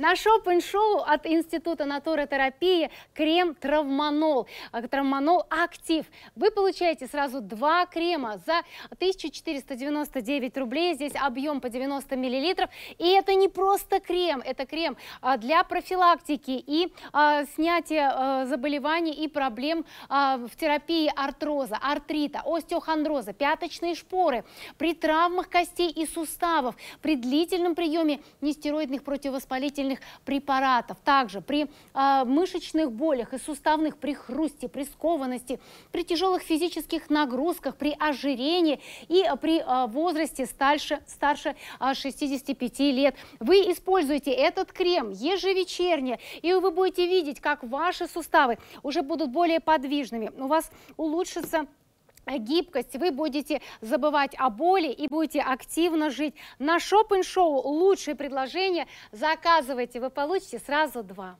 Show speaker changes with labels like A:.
A: На шоп-н-шоу от Института натуротерапии крем Травманол. А, Травманол Актив. Вы получаете сразу два крема за 1499 рублей. Здесь объем по 90 миллилитров. И это не просто крем, это крем а, для профилактики и а, снятия заболеваний и проблем в терапии артроза, артрита, остеохондроза, пяточные шпоры, при травмах костей и суставов, при длительном приеме нестероидных противовоспалительных отдельных препаратов. Также при э, мышечных болях и суставных, при хрусте, при скованности, при тяжелых физических нагрузках, при ожирении и при э, возрасте старше, старше э, а, 65 лет. Вы используете этот крем ежевечернее, и вы будете видеть, как ваши суставы уже будут более подвижными. У вас улучшится гибкость, вы будете забывать о боли и будете активно жить. На шопинг-шоу лучшие предложения заказывайте, вы получите сразу два.